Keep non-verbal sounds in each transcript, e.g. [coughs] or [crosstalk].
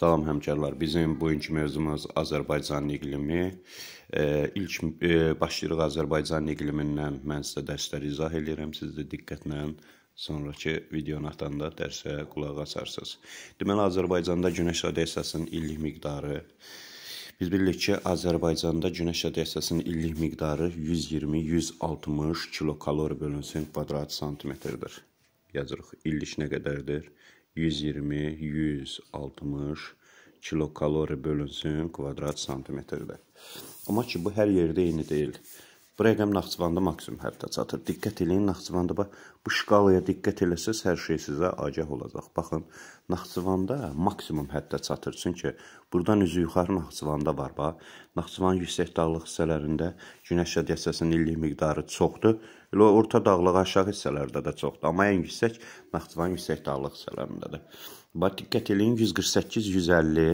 Salam həmkarlar. Bizim bugünkü mövzumuz Azərbaycan iqlimi. E, ilk e, başlayırıq Azərbaycan iqlimindən. Mən sizə dərsləri izah edirəm. Siz də diqqətlə sonrakı videonu atanda dərsə qulaq asarsınız. Deməli Azərbaycanda günəş radiasiyasının illik miqdarı Biz bilirik ki, Azərbaycanda günəş radiasiyasının illik miqdarı 120-160 kilokalori bölünsün kvadrat santimetrdir. Yazırıq illik nə qədərdir? 120-160 120-160 kilokalori bölünsün kvadrat santimetrdə. Amma ki, bu hər yerdə eyni deyil. Bu rəqəm Naxçıvanda maksimum həddə çatır. Diqqət eləyin, Naxçıvanda bu şkalaya diqqət eləsəz hər şey sizə agah olacaq. Baxın, Naxçıvanda maksimum həddə çatır. Çünki buradan üzü yuxarı Naxçıvanda var bax. Naxçıvanın yüksək dağlıq hissələrində günəş radiasiyasının illik miqdarı çoxdur. Elə orta dağlıq aşağı hissələrdə də çoxdur, amma ən yüksək Naxçıvanın yüksək dağlıq hissələrindədir. Bax diqqət eləyin 148 150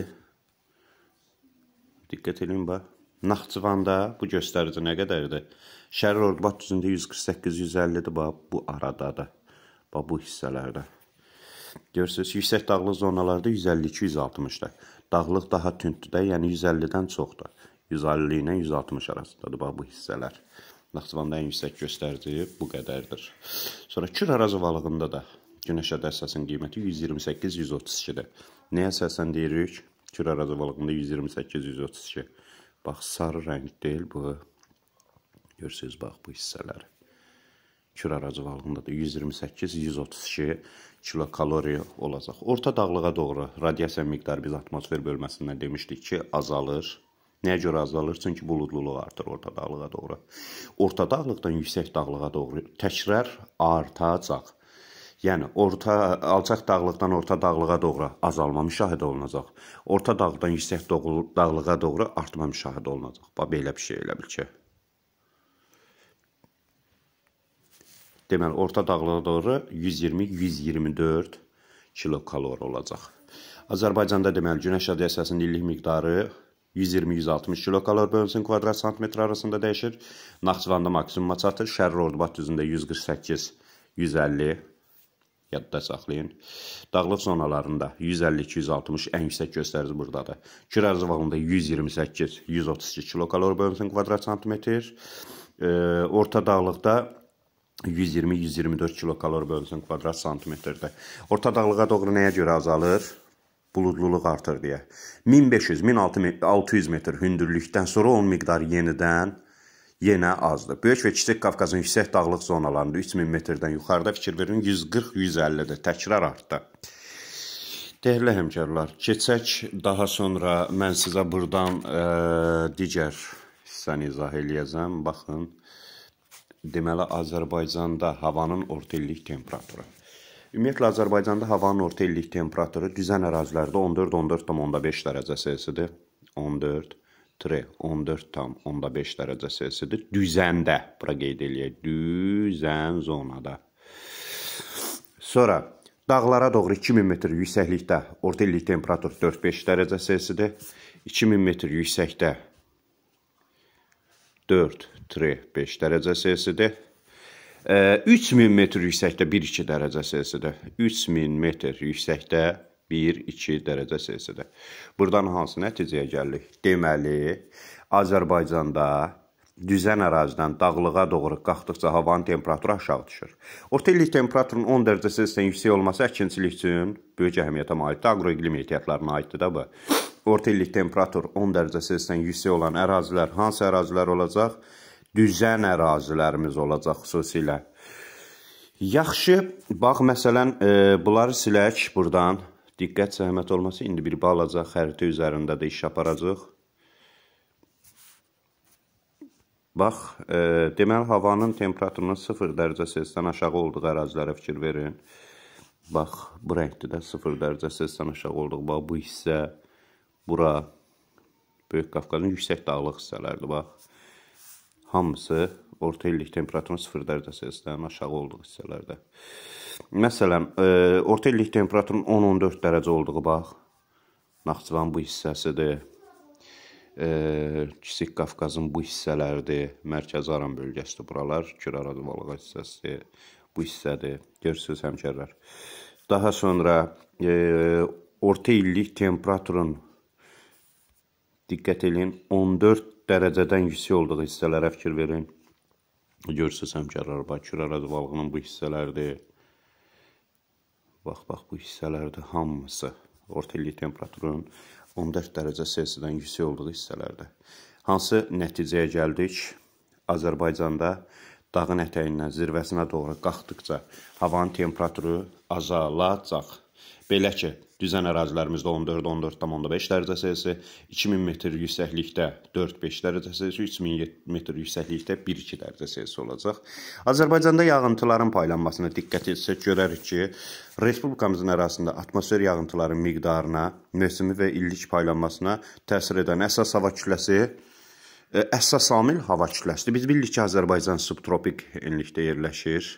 Diqqət eləyin bax Naxçıvanda bu göstərici nə qədərdir? Şərir Ordubat düzündə 148-150-dir bax bu aradadır. Bax bu hissələrdə. Görürsüz, yüksək dağlıq zonalarda 152-160-da. Dağlıq daha tündür də, yəni 150-dən çoxdur. 150 ilə 160 arasındadır bax bu hissələr. Naxçıvanda ən yüksək göstərici bu qədərdir. Sonra Kür Araz ovalığında da Günəşə dəstəsinin qiyməti 128-132-dir. Nəyə əsasən deyirik? Kür Araz ovalığında 128-132. Bax, sarı rəng deyil bu. Görürsünüz, bax, bu hissələri. Kür aracıvalığında da 128-132 kilokalori olacaq. Orta dağlığa doğru radiasiya miqdarı biz atmosfer bölməsindən demişdik ki, azalır. Nəyə görə azalır? Çünki buludluluq artır orta dağlığa doğru. Orta dağlıqdan yüksək dağlığa doğru təkrar artacaq. Yəni orta alçaq dağlıqdan orta dağlığa doğru azalma müşahidə olunacaq. Orta dağdan yüksək dağlığa doğru artma müşahidə olunacaq. Bax belə bir şey elə bil ki. Deməli orta dağlığa doğru 120-124 kilokalor olacaq. Azərbaycanda deməli günəş radiasiyasının illik miqdarı 120-160 kilokalor bölünsün kvadrat santimetr arasında dəyişir. Naxçıvanda maksimuma çatır. Şərri Ordubad düzündə 148-150 yadda saxlayın. Dağlıq zonalarında 150-260 ən yüksək göstərici burdadır. Kiraz zıvağında 128-132 kilokalor bölünsün kvadrat santimetr. E, orta dağlıqda 120-124 kilokalor bölünsün kvadrat santimetrdə. Orta dağlığa doğru nəyə görə azalır? Buludluluq artır deyə. 1500-1600 metr hündürlükdən sonra onun miqdarı yenidən yenə azdır. Böyük və Kiçik Qafqazın yüksək dağlıq zonalarında 3000 metrdən yuxarıda fikir verin 140-150-də təkrar artdı. Dəyərli həmkarlar, keçək daha sonra mən sizə burdan ə, e, digər hissəni izah eləyəcəm. Baxın, deməli Azərbaycanda havanın orta illik temperaturu. Ümumiyyətlə Azərbaycanda havanın orta illik temperaturu düzən ərazilərdə 14-14,5 dərəcə Selsidir. 14 14,5 dərəcə Selsidir. Düzəndə, bura qeyd eləyək, düzən zonada. Sonra dağlara doğru 2000 metr yüksəklikdə orta illik temperatur 4-5 dərəcə Selsidir. 2000 metr yüksəkdə 4-5 dərəcə Selsidir. 3000 metr yüksəkdə 1-2 dərəcə Selsidir. 3000 metr yüksəkdə 1-2 dərəcə Selsidir. 1-2 dərəcə Selsidə. Buradan hansı nəticəyə gəldik? Deməli, Azərbaycanda düzən ərazidən dağlığa doğru qalxdıqca havanın temperaturu aşağı düşür. Orta illik temperaturun 10 dərəcə Selsidən yüksək olması əkinçilik üçün böyük əhəmiyyətə malikdir. Agroiqlim ehtiyatlarına aiddir də bu. Orta illik temperatur 10 dərəcə Selsidən yüksək olan ərazilər hansı ərazilər olacaq? Düzən ərazilərimiz olacaq xüsusilə. Yaxşı, bax məsələn, e, bunları silək burdan. Diqqət zəhmət olmasa indi bir balaca xəritə üzərində də iş aparacağıq. Bax, e, deməli havanın temperaturunun 0 dərəcə Selsiusdan aşağı olduğu ərazilərə fikir verin. Bax, bu rəngdə də 0 dərəcə Selsiusdan aşağı olduğu, bax bu hissə bura Böyük Qafqazın yüksək dağlıq hissələrdir, bax. Hamısı orta illik temperaturun 0 dərəcə Selsiusdan aşağı olduğu hissələrdə. Məsələn, e, orta illik temperaturun 10-14 dərəcə olduğu bax. Naxçıvan bu hissəsidir. E, Kiçik Qafqazın bu hissələridir. Mərkəzi Aran bölgəsidir buralar, Kürarad Valğa hissəsi bu hissədir. Görürsüz həmkarlar. Daha sonra e, orta illik temperaturun diqqət eləyin 14 dərəcədən yüksək olduğu hissələrə fikir verin. Görürsüz həmkarlar, Bakı Kürarad Valğının bu hissələridir. Bax, bax bu hissələrdə hamısı orta illik temperaturun 14 dərəcə Selsiyadan yüksək olduğu hissələrdə. Hansı nəticəyə gəldik? Azərbaycanda dağın ətəyindən zirvəsinə doğru qalxdıqca havanın temperaturu azalacaq. Belə ki, düzən ərazilərimizdə 14-14,5 dərəcə Selsi, 2000 metr yüksəklikdə 4-5 dərəcə Selsi, 3000 metr yüksəklikdə 1-2 dərəcə Selsi olacaq. Azərbaycanda yağıntıların paylanmasına diqqət etsək görərik ki, Respublikamızın ərazisində atmosfer yağıntılarının miqdarına, mövsümi və illik paylanmasına təsir edən əsas hava kütləsi e, əsas amil hava kütləsidir. Biz bilirik ki, Azərbaycan subtropik enlikdə yerləşir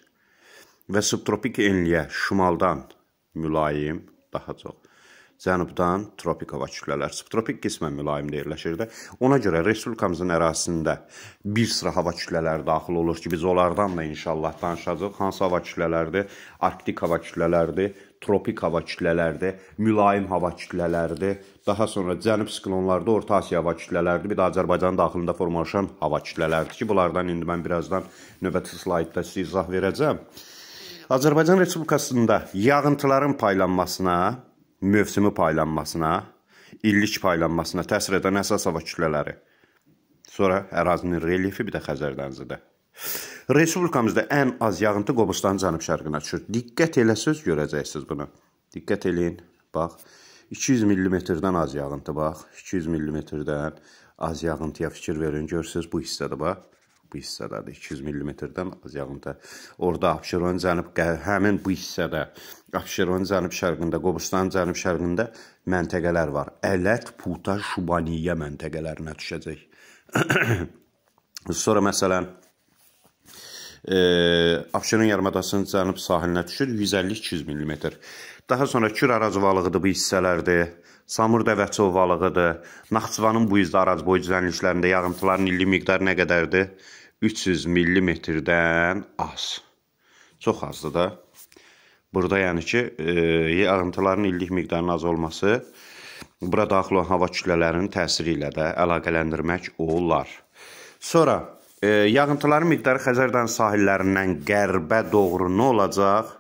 və subtropik enliyə şimaldan mülayim, daha çox. Cənubdan tropik hava kütlələri, subtropik qismən mülayim yerləşir də. Ona görə respublikamızın ərazisində bir sıra hava kütlələri daxil olur ki, biz onlardan da inşallah danışacağıq. Hansı hava kütlələrdir? Arktik hava kütlələrdir, tropik hava kütlələrdir, mülayim hava kütlələrdir. Daha sonra cənub siklonlarda Orta Asiya hava kütlələrdir, bir də Azərbaycan daxilində formalaşan hava kütlələrdir ki, bunlardan indi mən birazdan növbəti slaydda sizə izah verəcəm. Azərbaycan Respublikasında yağıntıların paylanmasına, mövsümi paylanmasına, illik paylanmasına təsir edən əsas hava kütlələri. Sonra ərazinin relyefi bir də Xəzər dənizidir. Respublikamızda ən az yağıntı Qobustanın cənub-şərqinə düşür. Diqqət eləsəz görəcəksiniz bunu. Diqqət eləyin. Bax, 200 mm-dən az yağıntı bax. 200 mm-dən az yağıntıya fikir verin. Görürsüz bu hissədə bax bu hissədədir. 200 mm-dən az yağımda. Orda Abşeron cənub həmin bu hissədə Abşeron cənub şərqində, Qobustan cənub şərqində məntəqələr var. Ələt, Puta, Şubaniyə məntəqələrinə düşəcək. [clears throat] Sonra məsələn e, Abşeron yarımadasının cənub sahilinə düşür 150-200 mm. Daha sonra Kür arazı balığıdır bu hissələrdir. Samur dəvəçi ovalığıdır. Naxçıvanın bu izdə araz boyu düzənliklərində yağıntıların illi miqdarı nə qədərdir? 300 millimetrdən az. Çox azdır da. Burada yəni ki, e, yağıntıların illik miqdarının az olması bura daxil olan hava kütlələrinin təsiri ilə də əlaqələndirmək olar. Sonra e, yağıntıların miqdarı Xəzərdən sahillərindən qərbə doğru nə olacaq?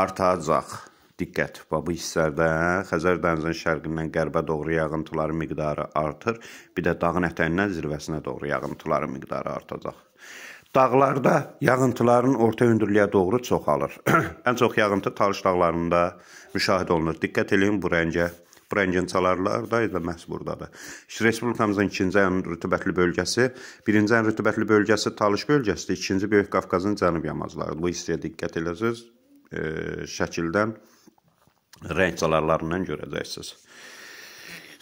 Artacaq. Diqqət, bu hissələrdə Xəzər dənizinin şərqindən qərbə doğru yağıntıların miqdarı artır, bir də dağın ətəyindən zirvəsinə doğru yağıntıların miqdarı artacaq. Dağlarda yağıntıların orta hündürlüyə doğru çoxalır. [clears throat] Ən çox yağıntı Talış dağlarında müşahidə olunur. Diqqət eləyin bu rəngə. Bu rəngin çalarlarda da məhz burdadır. Respublikamızın ikinci ən rütubətli bölgəsi, birinci ən rütubətli bölgəsi Talış bölgəsidir, ikinci Böyük Qafqazın cənub yamaclarıdır. Bu hissəyə diqqət eləsəz, e, şəkildən rəng zəlarlarından görəcəksiniz.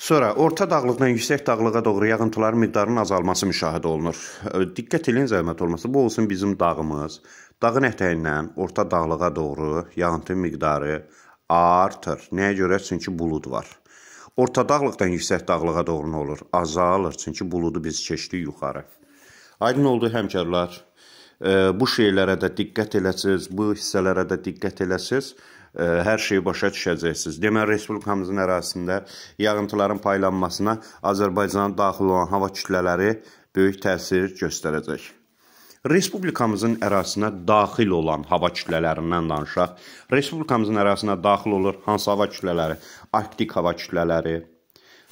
Sonra orta dağlıqdan yüksək dağlığa doğru yağıntıların miqdarının azalması müşahidə olunur. Diqqət eləyin zəhmət olmasa, bu olsun bizim dağımız. Dağın ətəyindən orta dağlığa doğru yağıntı miqdarı artır. Nəyə görə? Çünki bulud var. Orta dağlıqdan yüksək dağlığa doğru nə olur? Azalır, çünki buludu biz keçdik yuxarı. Aydın oldu həmkarlar. Bu şeylərə də diqqət eləsiz, bu hissələrə də diqqət eləsiz hər şeyi başa düşəcəksiniz. Deməli, Respublikamızın ərazisində yağıntıların paylanmasına Azərbaycana daxil olan hava kütlələri böyük təsir göstərəcək. Respublikamızın ərazisinə daxil olan hava kütlələrindən danışaq. Respublikamızın ərazisinə daxil olur hansı hava kütlələri? Arktik hava kütlələri,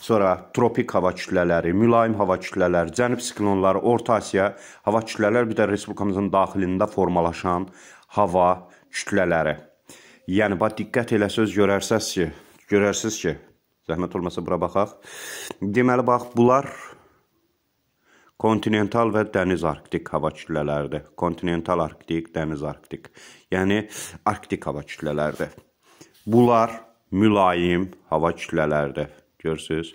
sonra tropik hava kütlələri, mülayim hava kütlələri, cənub siklonları, Orta Asiya hava kütlələri, bir də respublikamızın daxilində formalaşan hava kütlələri. Yəni, bax, diqqət eləsəz görərsəz ki, görərsiniz ki, zəhmət olmasa bura baxaq. Deməli, bax, bunlar kontinental və dəniz arktik hava kütlələridir. Kontinental arktik, dəniz arktik. Yəni arktik hava kütlələridir. Bunlar mülayim hava kütlələridir. Görürsüz?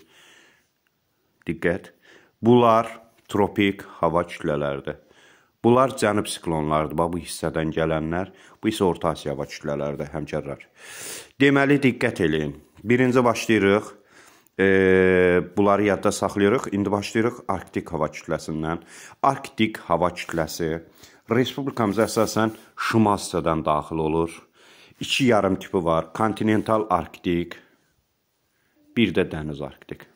Diqqət. Bunlar tropik hava kütlələridir. Bunlar cənub siklonlarıdır. Bax bu hissədən gələnlər, bu isə Orta Asiya və kütlələrdə həmkarlar. Deməli diqqət eləyin. Birinci başlayırıq. E, bunları yadda saxlayırıq. İndi başlayırıq Arktik hava kütləsindən. Arktik hava kütləsi respublikamıza əsasən Şimal Asiyadan daxil olur. 2 yarım tipi var. Kontinental Arktik, bir də Dəniz Arktik.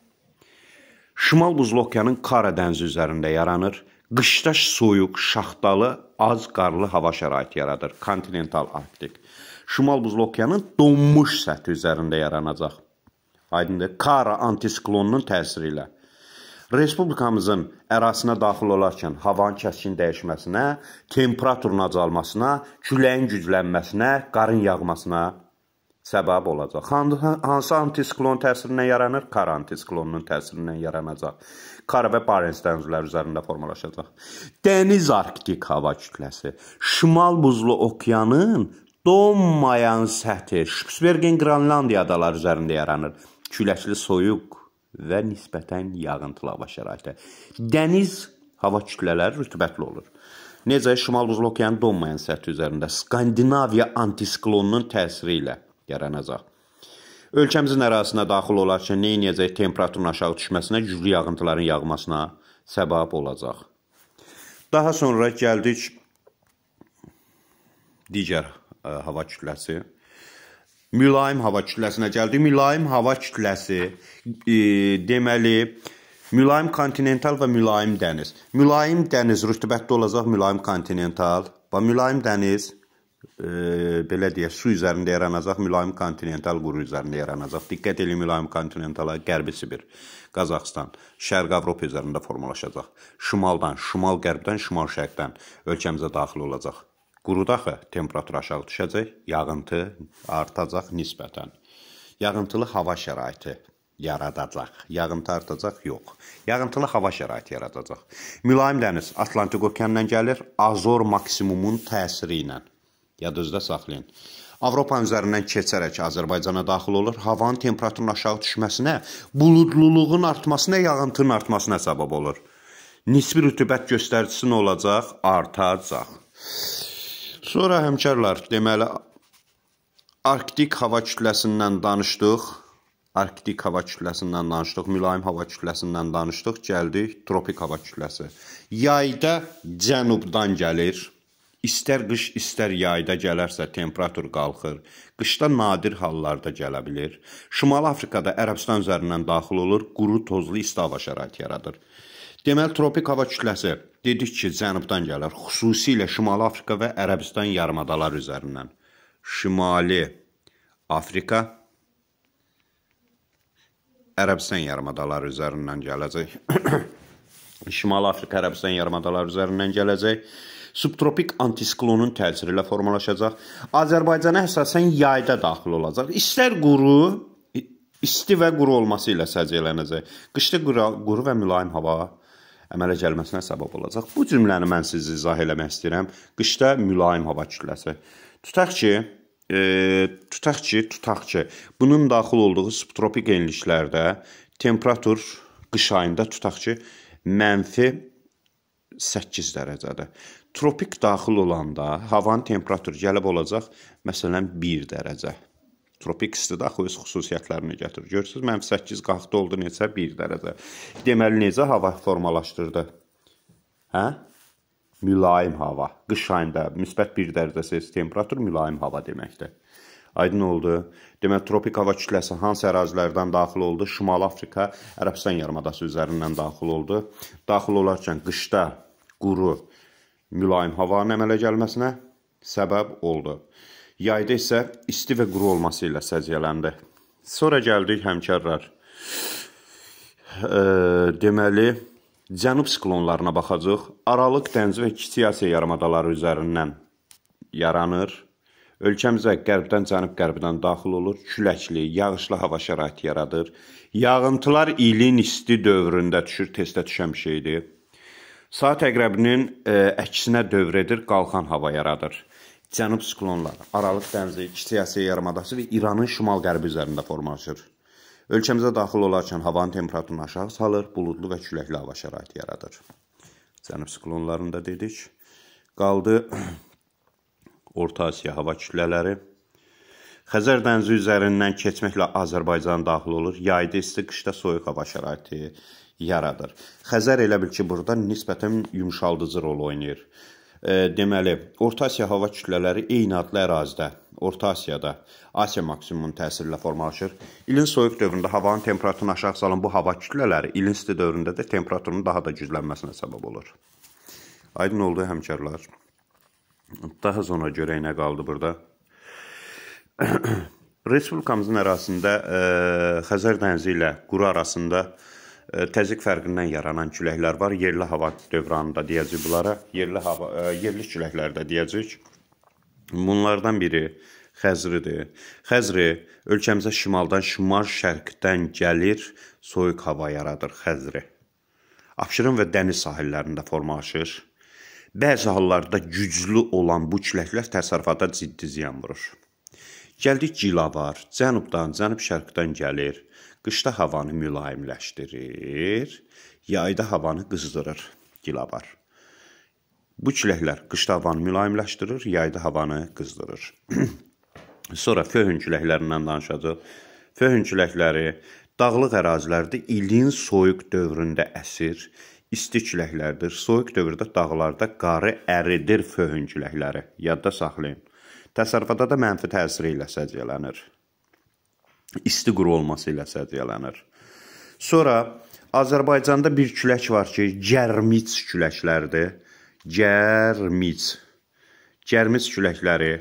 Şimal buzlu okeanın Kara dənizi üzərində yaranır. Qışda soyuq, şaxtalı, az qarlı hava şəraiti yaradır. Kontinental Arktik. Şimal buzlu okeanın donmuş səthi üzərində yaranacaq. Aydındır? Kara antisiklonunun təsiri ilə Respublikamızın ərasinə daxil olarkən havanın kəskin dəyişməsinə, temperaturun azalmasına, küləyin güclənməsinə, qarın yağmasına səbəb olacaq. Hansı antisiklon təsirindən yaranır? Kar antisiklonunun təsirindən yaranacaq. Kar və Barents dənizləri üzərində formalaşacaq. Dəniz arktik hava kütləsi şimal buzlu okeanın donmayan səthi Şpitsbergen Qrenlandiya adaları üzərində yaranır. Küləkli soyuq və nisbətən yağıntılı hava şəraiti. Dəniz hava kütlələri rütubətli olur. Necə şimal buzlu okeanın donmayan səthi üzərində Skandinaviya antisiklonunun təsiri ilə yaranacaq. Ölkəmizin ərazisinə daxil olarkən nə edəcək? Temperaturun aşağı düşməsinə, güclü yağıntıların yağmasına səbəb olacaq. Daha sonra gəldik digər ə, e, hava kütləsi. Mülayim hava kütləsinə gəldik. Mülayim hava kütləsi e, deməli mülayim kontinental və mülayim dəniz. Mülayim dəniz rütubətli olacaq, mülayim kontinental və mülayim dəniz e, belə deyək, su üzərində yaranacaq, mülayim kontinental quru üzərində yaranacaq. Diqqət edin mülayim kontinentala, Qərbi Sibir, Qazaxstan, Şərq Avropa üzərində formalaşacaq. Şimaldan, şimal-qərbdən, şimal-şərqdən ölkəmizə daxil olacaq. Quruda axı temperatur aşağı düşəcək, yağıntı artacaq nisbətən. Yağıntılı hava şəraiti yaradacaq. Yağıntı artacaq? Yox. Yağıntılı hava şəraiti yaradacaq. Mülayim dəniz Atlantik okeanından gəlir, Azor maksimumun təsiri ilə. Yadınızda saxlayın. Avropa üzərindən keçərək Azərbaycana daxil olur. Havanın temperaturun aşağı düşməsinə, buludluluğun artmasına, yağıntının artmasına səbəb olur. Nisbi rütubət göstəricisi nə olacaq? Artacaq. Sonra həmkarlar, deməli Arktik hava kütləsindən danışdıq. Arktik hava kütləsindən danışdıq, mülayim hava kütləsindən danışdıq, gəldik tropik hava kütləsi. Yayda cənubdan gəlir. İstər qış, istər yayda gələrsə temperatur qalxır. Qışda nadir hallarda gələ bilər. Şimali Afrikada Ərəbistan üzərindən daxil olur, quru tozlu isti hava şəraiti yaradır. Deməli tropik hava kütləsi dedik ki, cənubdan gəlir, xüsusilə Şimali Afrika və Ərəbistan yarımadaları üzərindən. Şimali Afrika Ərəbistan yarımadaları üzərindən gələcək. [coughs] Şimali Afrika Ərəbistan yarımadaları üzərindən gələcək subtropik antisiklonun təsiri ilə formalaşacaq. Azərbaycana əsasən yayda daxil olacaq. İstər quru, isti və quru olması ilə səciyyələnəcək. Qışda quru, quru və mülayim hava əmələ gəlməsinə səbəb olacaq. Bu cümləni mən sizə izah eləmək istəyirəm. Qışda mülayim hava kütləsi. Tutaq ki, e, tutaq ki, tutaq ki, bunun daxil olduğu subtropik enliklərdə temperatur qış ayında tutaq ki, mənfi 8 dərəcədə. Tropik daxil olanda havanın temperaturu gəlib olacaq məsələn 1 dərəcə. Tropik istidə axı öz xüsusiyyətlərini gətirir. Görürsüz, mənim 8 qalxdı oldu neçə 1 dərəcə. Deməli necə hava formalaşdırdı? Hə? Mülayim hava. Qış ayında müsbət 1 dərəcə Selsi temperatur mülayim hava deməkdir. Aydın oldu. Demək, tropik hava kütləsi hansı ərazilərdən daxil oldu? Şimal Afrika, Ərəbistan yarımadası üzərindən daxil oldu. Daxil olarkən qışda quru, mülayim havanın əmələ gəlməsinə səbəb oldu. Yayda isə isti və quru olması ilə səciyyələndi. Sonra gəldik həmkarlar. E, deməli, cənub siklonlarına baxacağıq. Aralıq dənizi və Kiçik Asiya yarımadaları üzərindən yaranır. Ölkəmizə qərbdən, cənub-qərbdən daxil olur, küləkli, yağışlı hava şəraiti yaradır. Yağıntılar ilin isti dövründə düşür, tezdə düşən bir şeydir. Saat əqrəbinin ə, e, əksinə dövr edir, qalxan hava yaradır. Cənub siklonlar, Aralıq dənizi, Kiçik Asiya yarımadası və İranın şimal-qərbi üzərində formalaşır. Ölkəmizə daxil olarkən havanın temperaturunu aşağı salır, buludlu və küləkli hava şəraiti yaradır. Cənub siklonlarında dedik. Qaldı Orta Asiya hava kütlələri. Xəzər dənizi üzərindən keçməklə Azərbaycan daxil olur. Yayda isti, qışda soyuq hava şəraiti yaradır. Xəzər elə bil ki, burada nisbətən yumşaldıcı rol oynayır. E, deməli, Orta Asiya hava kütlələri eyni adlı ərazidə, Orta Asiyada Asiya maksimumunun təsiri ilə formalaşır. İlin soyuq dövründə havanın temperaturunu aşağı salan bu hava kütlələri ilin isti dövründə də temperaturun daha da güclənməsinə səbəb olur. Aydın oldu həmkarlar. Daha sonra görək nə qaldı burada. [clears throat] Respublikamızın ərazisində ə, e, Xəzər dənizi ilə quru arasında ə, e, təzyiq fərqindən yaranan küləklər var. Yerli hava dövranında deyəcəyik bunlara, yerli hava ə, e, yerli küləklərdə deyəcəyik. Bunlardan biri Xəzridir. Xəzri ölkəmizə şimaldan, şimal-şərqdən gəlir, soyuq hava yaradır Xəzri. Abşeron və dəniz sahillərində formalaşır. Bəzi hallarda güclü olan bu küləklər təsərrüfata ciddi ziyan vurur. Gəldik gila var. Cənubdan, cənub-şərqdən gəlir. Qışda havanı mülayimləşdirir, yayda havanı qızdırır gila var. Bu küləklər qışda havanı mülayimləşdirir, yayda havanı qızdırır. [clears throat] Sonra föhün küləklərindən danışacağıq. Föhün küləkləri dağlıq ərazilərdə ilin soyuq dövründə əsir, isti küləklərdir. Soyuq dövrdə dağlarda qarı əridir föhün küləkləri. Yadda saxlayın. Təsərrüfata da mənfi təsiri ilə səciyyələnir. İsti quru olması ilə səciyyələnir. Sonra Azərbaycanda bir külək var ki, gərmic küləklərdir. Gərmic. Gərmic küləkləri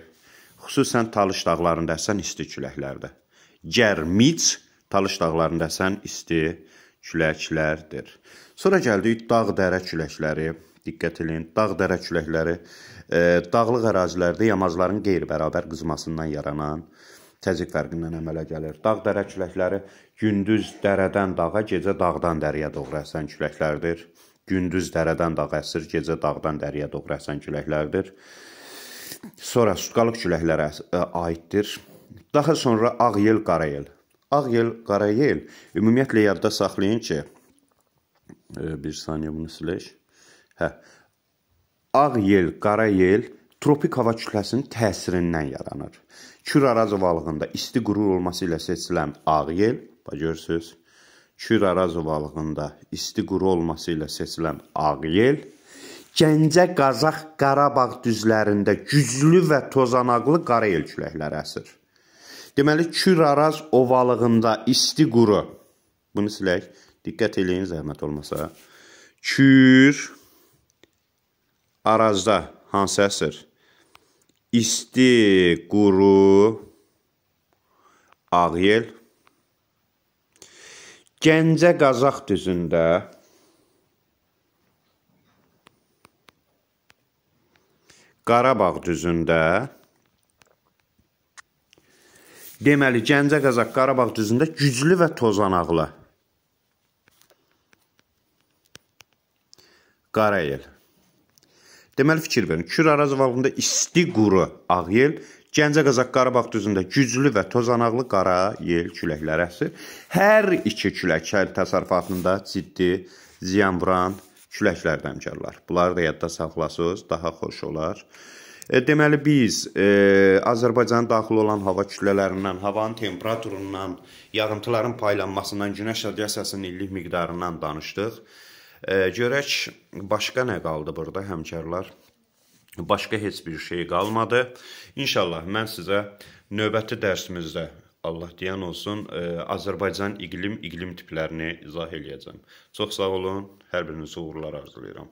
xüsusən Talış dağlarında əsən isti küləklərdir. Gərmic Talış dağlarında əsən isti küləklərdir küləklərdir. Sonra gəldik dağ-dərə küləkləri. Diqqət eləyin, dağ-dərə küləkləri e, dağlıq ərazilərdə yamacların qeyri-bərabər qızmasından yaranan təzyiq fərqindən əmələ gəlir. Dağ-dərə küləkləri gündüz dərədən dağa, gecə dağdan dərəyə doğru əsən küləklərdir. Gündüz dərədən dağa əsir, gecə dağdan dərəyə doğru əsən küləklərdir. Sonra sutqalıq küləklərə e, aiddir. Daha sonra ağ yel, qara yel. Ağyel, Qarayel. Ümumiyyətlə yadda saxlayın ki, bir saniyə bunu silək. Hə. Ağyel, Qarayel tropik hava kütləsinin təsirindən yaranır. Kür Arazov alığında isti qurur olması ilə seçilən Ağyel, bax görürsüz, Kür Arazov alığında isti quru olması ilə seçilən Ağyel Gəncə, Qazax, Qarabağ düzlərində güclü və tozanaqlı qara yel küləkləri əsir. Deməli, Küraraz ovalığında isti quru. Bunu silək. Diqqət eləyin zəhmət olmasa. Kür arazda hansı əsr? İsti, quru, Ağyel. Gəncə Qazax düzündə Qarabağ düzündə Deməli, Gəncə Qazaq Qarabağ düzündə güclü və tozanaqlı. Qarayel. Deməli, fikir verin. Kür Araz valında isti quru ağyel, Gəncə Qazaq Qarabağ düzündə güclü və tozanaqlı qara yel küləkləri əsir. Hər iki külək şəhər təsərrüfatında ciddi ziyan vuran küləklərdənkarlar. Bunları da yadda saxlasınız, daha xoş olar. E, deməli biz e, Azərbaycanın daxil olan hava kütlələrindən, havanın temperaturundan, yağıntıların paylanmasından, günəş radiasiyasının illik miqdarından danışdıq. E, görək başqa nə qaldı burada həmkarlar? Başqa heç bir şey qalmadı. İnşallah mən sizə növbəti dərsimizdə Allah deyən olsun, e, Azərbaycan iqlim, iqlim tiplərini izah eləyəcəm. Çox sağ olun, hər birinizə uğurlar arzulayıram.